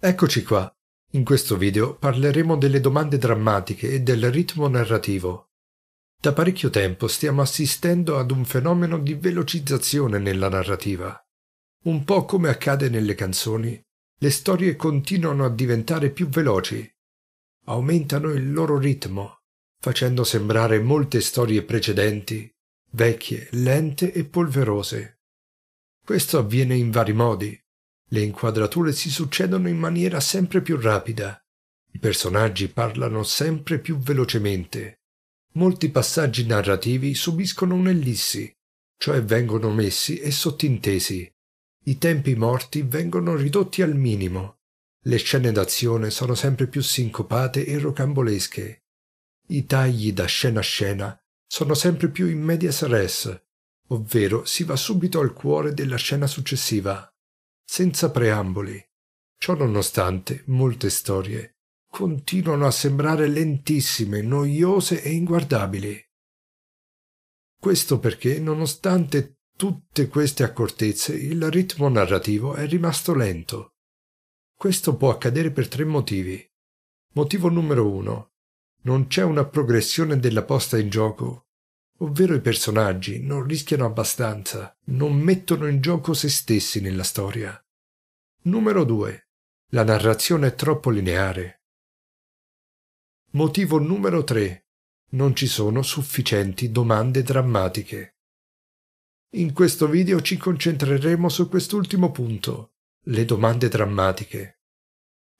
Eccoci qua. In questo video parleremo delle domande drammatiche e del ritmo narrativo. Da parecchio tempo stiamo assistendo ad un fenomeno di velocizzazione nella narrativa. Un po' come accade nelle canzoni, le storie continuano a diventare più veloci. Aumentano il loro ritmo, facendo sembrare molte storie precedenti, vecchie, lente e polverose. Questo avviene in vari modi. Le inquadrature si succedono in maniera sempre più rapida. I personaggi parlano sempre più velocemente. Molti passaggi narrativi subiscono un'ellissi, cioè vengono messi e sottintesi. I tempi morti vengono ridotti al minimo. Le scene d'azione sono sempre più sincopate e rocambolesche. I tagli da scena a scena sono sempre più in medias res, ovvero si va subito al cuore della scena successiva, senza preamboli. Ciò nonostante, molte storie continuano a sembrare lentissime, noiose e inguardabili. Questo perché, nonostante tutte queste accortezze, il ritmo narrativo è rimasto lento. Questo può accadere per tre motivi. Motivo numero uno. Non c'è una progressione della posta in gioco ovvero i personaggi, non rischiano abbastanza, non mettono in gioco se stessi nella storia. Numero 2. La narrazione è troppo lineare. Motivo numero 3. Non ci sono sufficienti domande drammatiche. In questo video ci concentreremo su quest'ultimo punto, le domande drammatiche.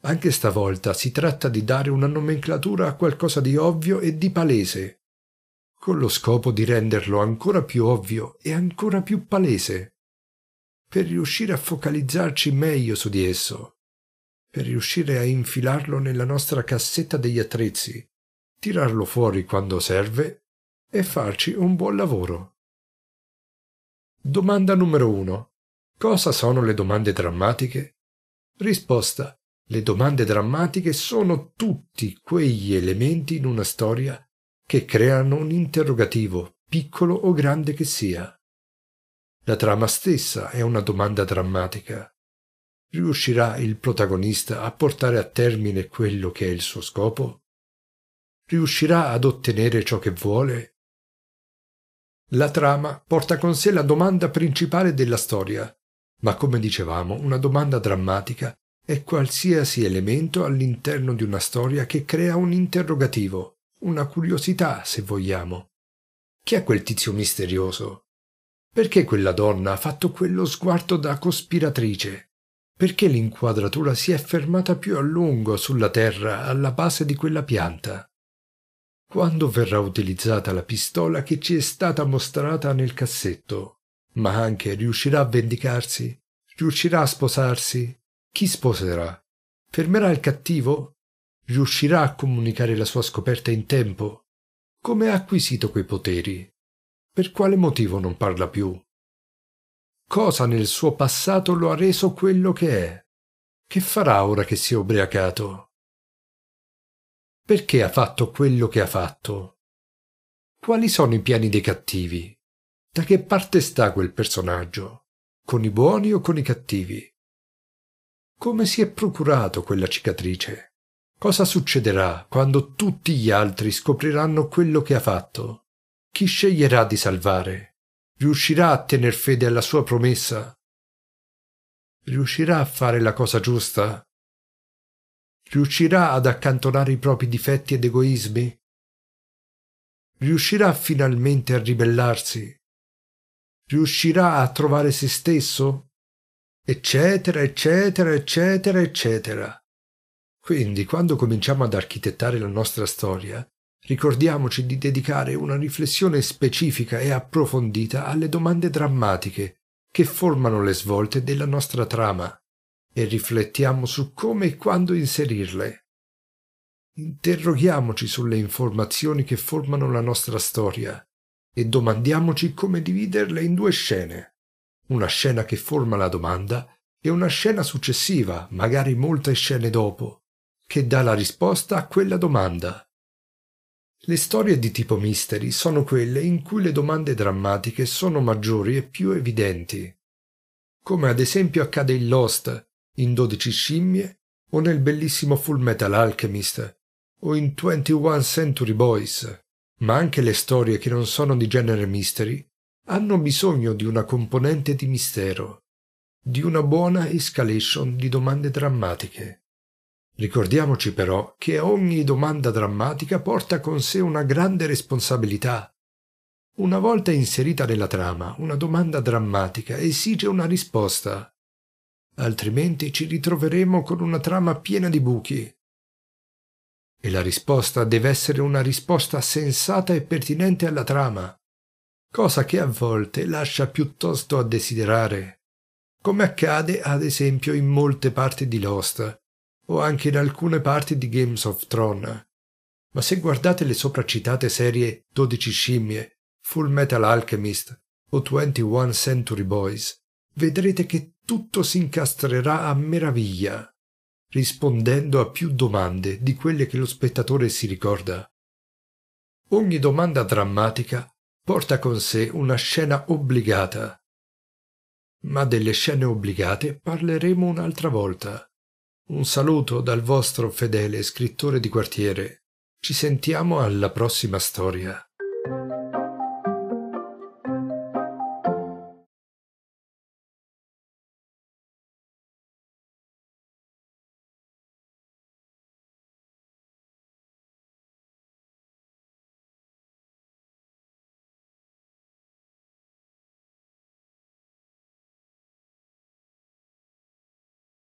Anche stavolta si tratta di dare una nomenclatura a qualcosa di ovvio e di palese, con lo scopo di renderlo ancora più ovvio e ancora più palese, per riuscire a focalizzarci meglio su di esso, per riuscire a infilarlo nella nostra cassetta degli attrezzi, tirarlo fuori quando serve e farci un buon lavoro. Domanda numero 1. Cosa sono le domande drammatiche? Risposta. Le domande drammatiche sono tutti quegli elementi in una storia che creano un interrogativo, piccolo o grande che sia. La trama stessa è una domanda drammatica. Riuscirà il protagonista a portare a termine quello che è il suo scopo? Riuscirà ad ottenere ciò che vuole? La trama porta con sé la domanda principale della storia, ma come dicevamo, una domanda drammatica è qualsiasi elemento all'interno di una storia che crea un interrogativo, una curiosità, se vogliamo. Chi è quel tizio misterioso? Perché quella donna ha fatto quello sguardo da cospiratrice? Perché l'inquadratura si è fermata più a lungo sulla terra alla base di quella pianta? Quando verrà utilizzata la pistola che ci è stata mostrata nel cassetto? Ma anche riuscirà a vendicarsi? Riuscirà a sposarsi? Chi sposerà? Fermerà il cattivo? Riuscirà a comunicare la sua scoperta in tempo? Come ha acquisito quei poteri? Per quale motivo non parla più? Cosa nel suo passato lo ha reso quello che è? Che farà ora che si è ubriacato? Perché ha fatto quello che ha fatto? Quali sono i piani dei cattivi? Da che parte sta quel personaggio? Con i buoni o con i cattivi? Come si è procurato quella cicatrice? Cosa succederà quando tutti gli altri scopriranno quello che ha fatto? Chi sceglierà di salvare? Riuscirà a tener fede alla sua promessa? Riuscirà a fare la cosa giusta? Riuscirà ad accantonare i propri difetti ed egoismi? Riuscirà finalmente a ribellarsi? Riuscirà a trovare se stesso? Eccetera, eccetera, eccetera, eccetera quindi, quando cominciamo ad architettare la nostra storia, ricordiamoci di dedicare una riflessione specifica e approfondita alle domande drammatiche che formano le svolte della nostra trama e riflettiamo su come e quando inserirle. Interroghiamoci sulle informazioni che formano la nostra storia e domandiamoci come dividerle in due scene, una scena che forma la domanda e una scena successiva, magari molte scene dopo, che dà la risposta a quella domanda. Le storie di tipo mystery sono quelle in cui le domande drammatiche sono maggiori e più evidenti, come ad esempio accade in Lost, in 12 scimmie, o nel bellissimo Full Metal Alchemist, o in 21 Century Boys. Ma anche le storie che non sono di genere mystery hanno bisogno di una componente di mistero, di una buona escalation di domande drammatiche. Ricordiamoci però che ogni domanda drammatica porta con sé una grande responsabilità. Una volta inserita nella trama, una domanda drammatica esige una risposta. Altrimenti ci ritroveremo con una trama piena di buchi. E la risposta deve essere una risposta sensata e pertinente alla trama, cosa che a volte lascia piuttosto a desiderare, come accade ad esempio in molte parti di Lost, o anche in alcune parti di Games of Thrones. Ma se guardate le sopracitate serie 12 scimmie, Full Metal Alchemist o 21 Century Boys, vedrete che tutto si incastrerà a meraviglia, rispondendo a più domande di quelle che lo spettatore si ricorda. Ogni domanda drammatica porta con sé una scena obbligata. Ma delle scene obbligate parleremo un'altra volta. Un saluto dal vostro fedele scrittore di quartiere. Ci sentiamo alla prossima storia.